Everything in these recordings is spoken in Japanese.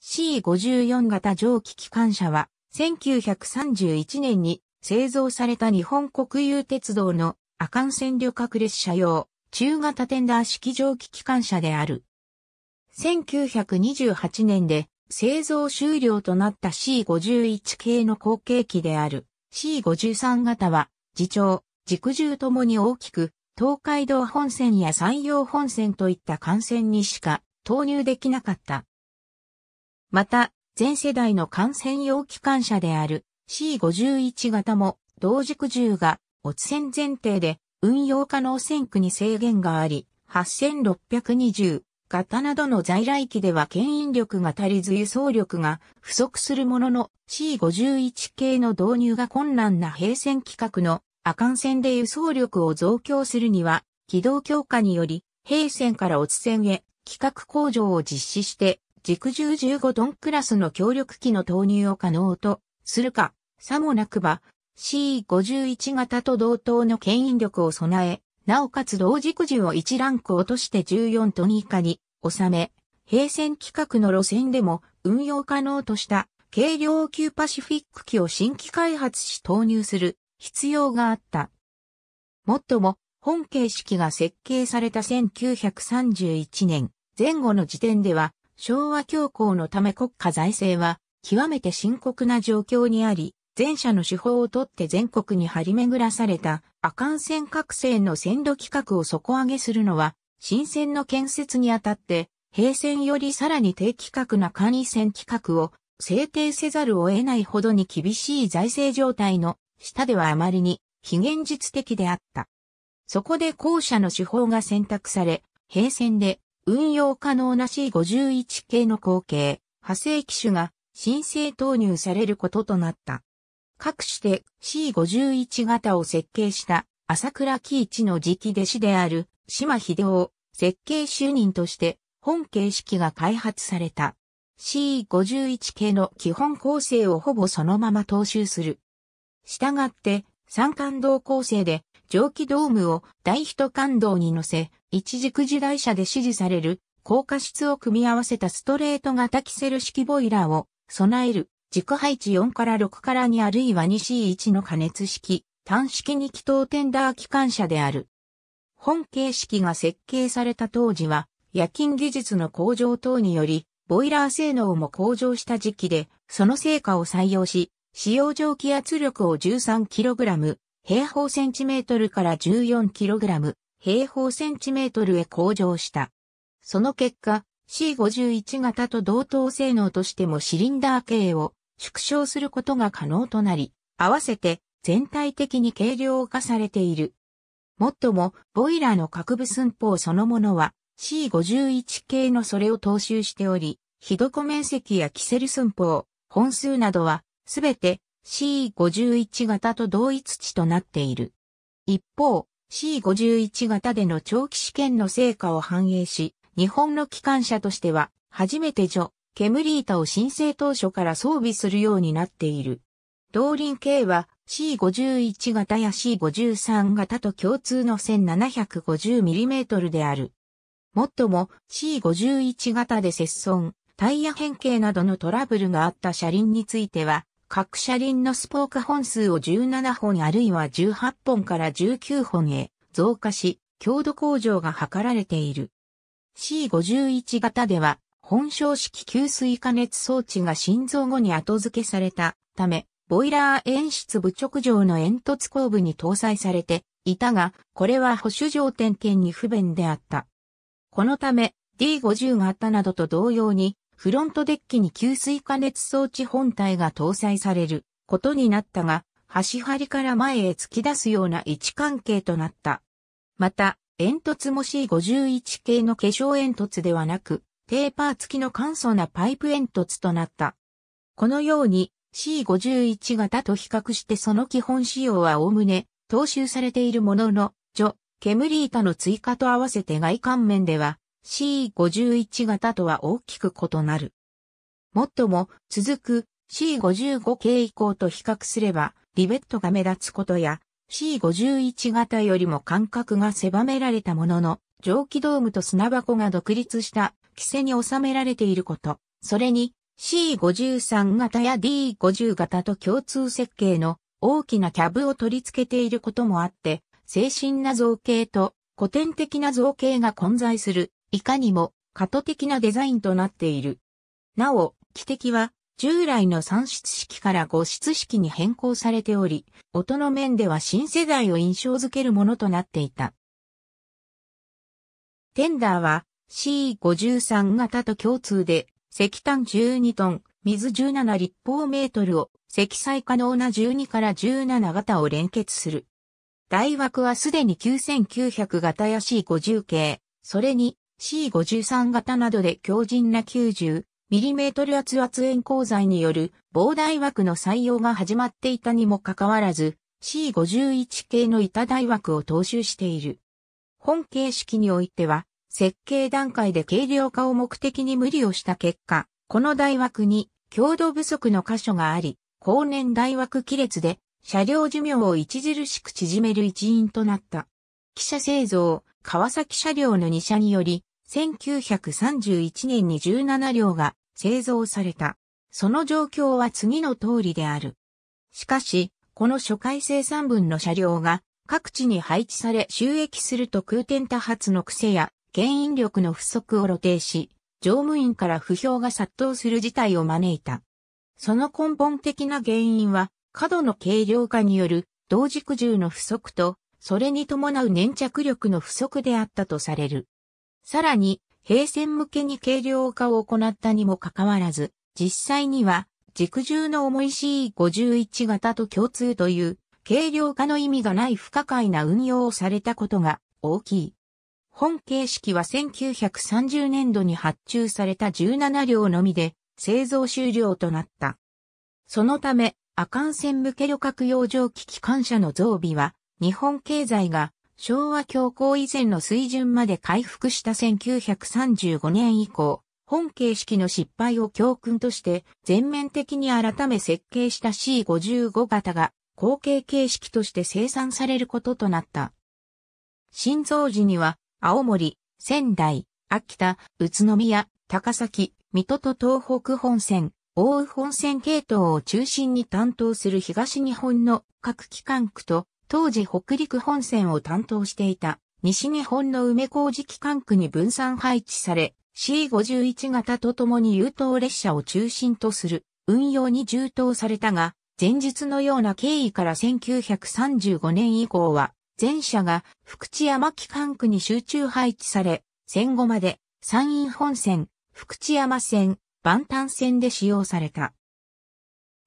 C54 型蒸気機関車は、1931年に製造された日本国有鉄道の阿寒線旅客列車用、中型テンダー式蒸気機関車である。1928年で製造終了となった C51 系の後継機である C53 型は、自重、軸重ともに大きく、東海道本線や山陽本線といった幹線にしか投入できなかった。また、全世代の感染用機関車である C51 型も同軸銃が落線前提で運用可能線区に制限があり、8620型などの在来機では牽引力が足りず輸送力が不足するものの C51 系の導入が困難な平線規格の阿寒線で輸送力を増強するには、軌道強化により、平線から落線へ規格向上を実施して、軸重15トンクラスの強力機の投入を可能とするか、さもなくば C51 型と同等の牽引力を備え、なおかつ同軸重を1ランク落として14トン以下に収め、平線規格の路線でも運用可能とした軽量級パシフィック機を新規開発し投入する必要があった。もっとも、本形式が設計された1931年前後の時点では昭和恐慌のため国家財政は極めて深刻な状況にあり、前者の手法をとって全国に張り巡らされた阿寒線各線の線路規格を底上げするのは、新線の建設にあたって、平線よりさらに低規格な簡易線規格を制定せざるを得ないほどに厳しい財政状態の下ではあまりに非現実的であった。そこで後者の手法が選択され、平線で運用可能な C51 系の後継、派生機種が申請投入されることとなった。各種で C51 型を設計した朝倉喜一の直弟子である島秀夫設計主任として本形式が開発された。C51 系の基本構成をほぼそのまま踏襲する。したがって、三感動構成で、蒸気ドームを大人感動に乗せ、一軸時代車で支持される高架室を組み合わせたストレート型キセル式ボイラーを備える軸配置4から6から2あるいは 2C1 の加熱式単式2気筒テンダー機関車である。本形式が設計された当時は夜勤技術の向上等によりボイラー性能も向上した時期でその成果を採用し使用蒸気圧力を 13kg 平方センチメートルから 14kg 平方センチメートルへ向上した。その結果、C51 型と同等性能としてもシリンダー径を縮小することが可能となり、合わせて全体的に軽量化されている。もっとも、ボイラーの各部寸法そのものは C51 系のそれを踏襲しており、ひどこ面積やキセル寸法、本数などは、すべて C51 型と同一値となっている。一方、C51 型での長期試験の成果を反映し、日本の機関車としては、初めて除、ケムリータを申請当初から装備するようになっている。同輪系は C51 型や C53 型と共通の 1750mm である。もっとも C51 型で接損、タイヤ変形などのトラブルがあった車輪については、各車輪のスポーク本数を17本あるいは18本から19本へ増加し、強度向上が図られている。C51 型では、本床式給水加熱装置が心臓後に後付けされたため、ボイラー演出部直上の煙突後部に搭載されていたが、これは保守上点検に不便であった。このため、D50 型などと同様に、フロントデッキに給水加熱装置本体が搭載されることになったが、端張りから前へ突き出すような位置関係となった。また、煙突も C51 系の化粧煙突ではなく、テーパー付きの簡素なパイプ煙突となった。このように C51 型と比較してその基本仕様は概ね踏襲されているものの、除、煙板の追加と合わせて外観面では C51 型とは大きく異なる。もっとも、続く C55 系以降と比較すれば、リベットが目立つことや、C51 型よりも間隔が狭められたものの、蒸気ドームと砂箱が独立した規制に収められていること、それに C53 型や D50 型と共通設計の大きなキャブを取り付けていることもあって、精神な造形と古典的な造形が混在するいかにも、過渡的なデザインとなっている。なお、汽笛は、従来の3室式から5室式に変更されており、音の面では新世代を印象づけるものとなっていた。テンダーは C53 型と共通で石炭12トン、水17立方メートルを積載可能な12から17型を連結する。大枠はすでに9900型や C50 系、それに C53 型などで強靭な 90mm 圧圧円鋼材による膨大枠の採用が始まっていたにもかかわらず C51 系の板大枠を踏襲している。本形式においては設計段階で軽量化を目的に無理をした結果、この大枠に強度不足の箇所があり、後年大枠亀裂で車両寿命を著しく縮める一因となった。汽車製造、川崎車両の2社により、1931年に17両が製造された。その状況は次の通りである。しかし、この初回生産分の車両が各地に配置され収益すると空転多発の癖や牽引力の不足を露呈し、乗務員から不評が殺到する事態を招いた。その根本的な原因は、過度の軽量化による同軸重の不足と、それに伴う粘着力の不足であったとされる。さらに、平線向けに軽量化を行ったにもかかわらず、実際には、軸重の重い C51 型と共通という、軽量化の意味がない不可解な運用をされたことが大きい。本形式は1930年度に発注された17両のみで製造終了となった。そのため、阿寒線向け旅客用上機機関車の増備は、日本経済が昭和恐慌以前の水準まで回復した1935年以降、本形式の失敗を教訓として全面的に改め設計した C55 型が後継形式として生産されることとなった。新造時には青森、仙台、秋田、宇都宮、高崎、水戸と東北本線、大宇本線系統を中心に担当する東日本の各機関区と当時北陸本線を担当していた西日本の梅工事機関区に分散配置され、C51 型とともに優等列車を中心とする運用に充当されたが、前日のような経緯から1935年以降は、前車が福知山機関区に集中配置され、戦後まで山陰本線、福知山線、万端線で使用された。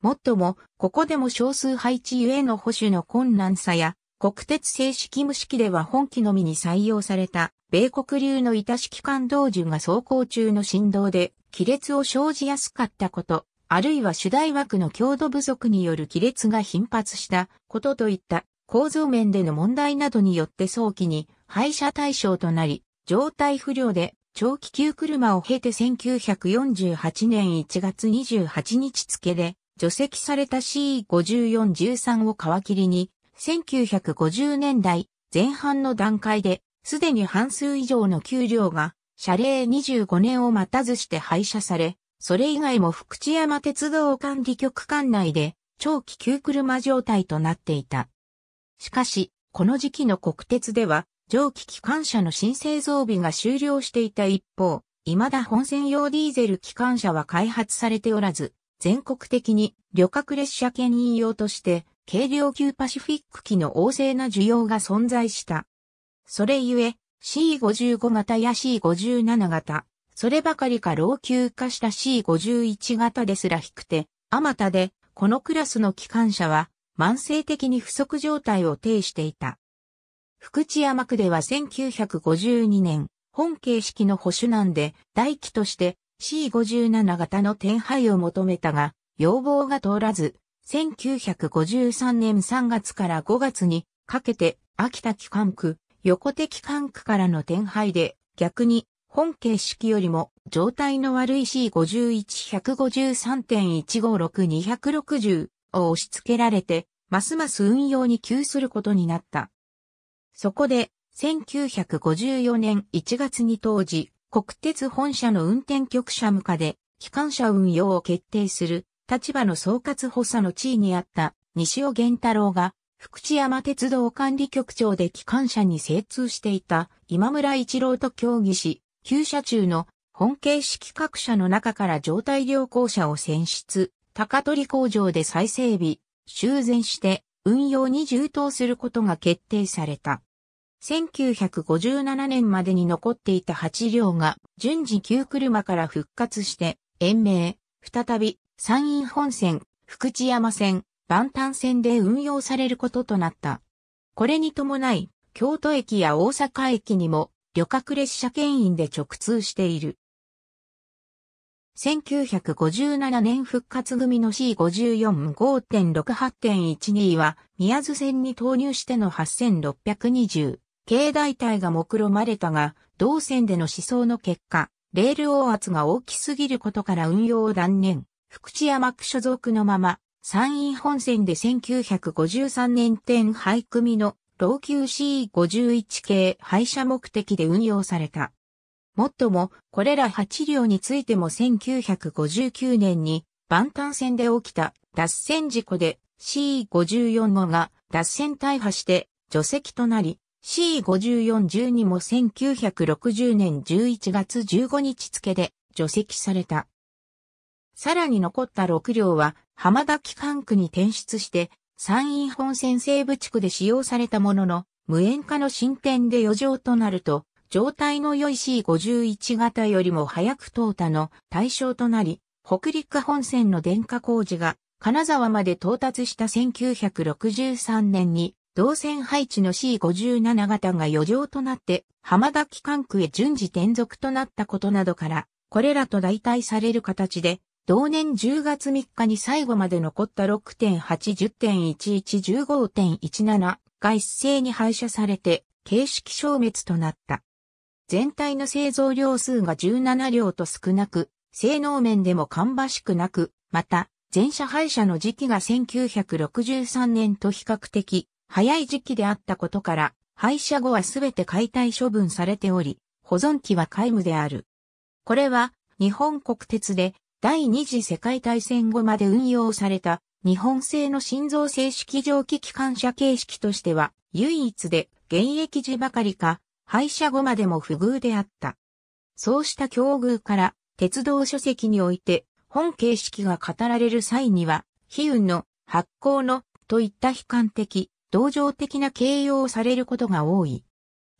もっとも、ここでも少数配置ゆえの保守の困難さや、国鉄正式無式では本機のみに採用された、米国流の板式感道順が走行中の振動で、亀裂を生じやすかったこと、あるいは主題枠の強度不足による亀裂が頻発したことといった構造面での問題などによって早期に廃車対象となり、状態不良で長期級車を経て1948年1月28日付で除籍された C5413 を皮切りに、1950年代前半の段階で、すでに半数以上の給料が、謝礼25年を待たずして廃車され、それ以外も福知山鉄道管理局管内で、長期旧車状態となっていた。しかし、この時期の国鉄では、蒸気機関車の新製造備が終了していた一方、未だ本線用ディーゼル機関車は開発されておらず、全国的に旅客列車券引用として軽量級パシフィック機の旺盛な需要が存在した。それゆえ C55 型や C57 型、そればかりか老朽化した C51 型ですら低くて、あまたでこのクラスの機関車は慢性的に不足状態を呈していた。福知山区では1952年、本形式の保守難で、大機として C57 型の転廃を求めたが、要望が通らず、1953年3月から5月にかけて秋田機関区、横手機関区からの転廃で逆に本形式よりも状態の悪い C51-153.156260 を押し付けられて、ますます運用に急することになった。そこで、1954年1月に当時、国鉄本社の運転局社務課で、機関車運用を決定する立場の総括補佐の地位にあった西尾源太郎が、福知山鉄道管理局長で機関車に精通していた今村一郎と協議し、旧車中の本形式各社の中から状態良好車を選出、高取工場で再整備、修繕して運用に充当することが決定された。1957年までに残っていた8両が順次9車から復活して延命、再び山陰本線、福知山線、万端線で運用されることとなった。これに伴い、京都駅や大阪駅にも旅客列車牽引で直通している。1957年復活組の C54-5.68.12 は宮津線に投入しての8620経大体が目論まれたが、同線での思想の結果、レール応圧が大きすぎることから運用を断念、福知山区所属のまま、山陰本線で1953年天廃組の老朽 C51 系廃車目的で運用された。もっとも、これら8両についても1959年に、万端線で起きた脱線事故で C54 号が脱線大破して除籍となり、C5412 も1960年11月15日付で除籍された。さらに残った6両は浜田機関区に転出して山陰本線西部地区で使用されたものの無塩化の進展で余剰となると状態の良い C51 型よりも早く淘汰の対象となり北陸本線の電化工事が金沢まで到達した1963年に同線配置の C57 型が余剰となって浜田機関区へ順次転属となったことなどから、これらと代替される形で、同年10月3日に最後まで残った6.810.1115.17が一斉に廃車されて形式消滅となった。全体の製造量数が17両と少なく、性能面でも芳しくなく、また、全車廃車の時期が1963年と比較的早い時期であったことから、廃車後はすべて解体処分されており、保存期は皆無である。これは、日本国鉄で、第二次世界大戦後まで運用された、日本製の心臓正式蒸気機関車形式としては、唯一で、現役時ばかりか、廃車後までも不遇であった。そうした境遇から、鉄道書籍において、本形式が語られる際には、悲運の、発行の、といった悲観的、同情的な形容をされることが多い。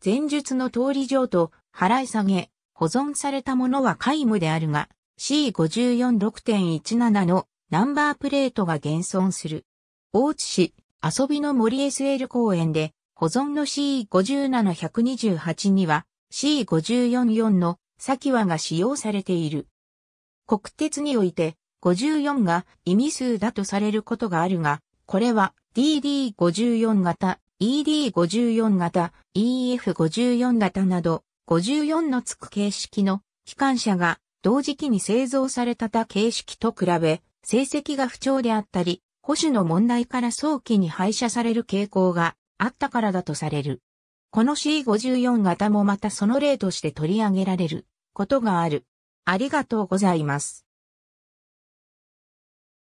前述の通り上と払い下げ、保存されたものは皆無であるが、C54.6.17 のナンバープレートが現存する。大津市遊びの森 SL 公園で保存の C57128 には C544 の先話が使用されている。国鉄において54が意味数だとされることがあるが、これは DD54 型、ED54 型、EF54 型など、54のつく形式の機関車が同時期に製造された形式と比べ、成績が不調であったり、保守の問題から早期に廃車される傾向があったからだとされる。この C54 型もまたその例として取り上げられることがある。ありがとうございます。